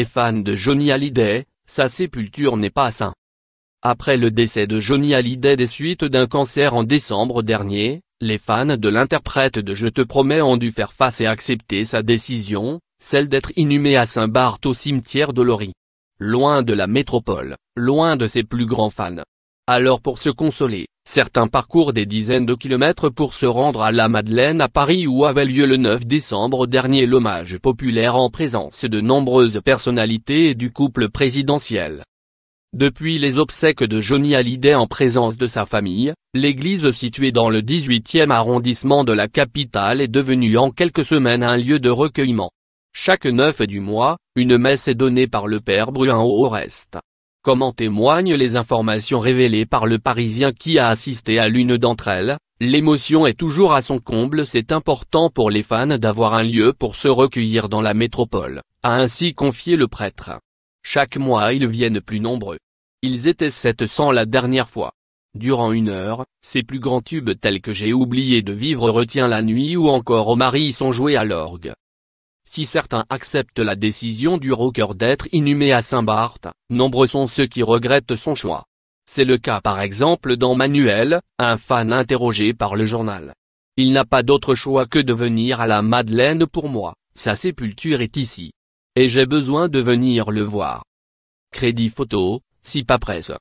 Les fans de Johnny Hallyday, sa sépulture n'est pas sain. Après le décès de Johnny Hallyday des suites d'un cancer en décembre dernier, les fans de l'interprète de Je te promets ont dû faire face et accepter sa décision, celle d'être inhumé à Saint-Barth au cimetière de Lori. Loin de la métropole, loin de ses plus grands fans. Alors pour se consoler, Certains parcourent des dizaines de kilomètres pour se rendre à la Madeleine à Paris où avait lieu le 9 décembre dernier l'hommage populaire en présence de nombreuses personnalités et du couple présidentiel. Depuis les obsèques de Johnny Hallyday en présence de sa famille, l'église située dans le 18e arrondissement de la capitale est devenue en quelques semaines un lieu de recueillement. Chaque 9 du mois, une messe est donnée par le père Bruin au reste comme en témoignent les informations révélées par le Parisien qui a assisté à l'une d'entre elles, l'émotion est toujours à son comble c'est important pour les fans d'avoir un lieu pour se recueillir dans la métropole, a ainsi confié le prêtre. Chaque mois ils viennent plus nombreux. Ils étaient 700 la dernière fois. Durant une heure, ces plus grands tubes tels que J'ai oublié de vivre retient la nuit ou encore Au mari sont joués à l'orgue, si certains acceptent la décision du rocker d'être inhumé à Saint-Barth, nombreux sont ceux qui regrettent son choix. C'est le cas par exemple dans Manuel, un fan interrogé par le journal. Il n'a pas d'autre choix que de venir à la Madeleine pour moi, sa sépulture est ici. Et j'ai besoin de venir le voir. Crédit photo, si pas presse.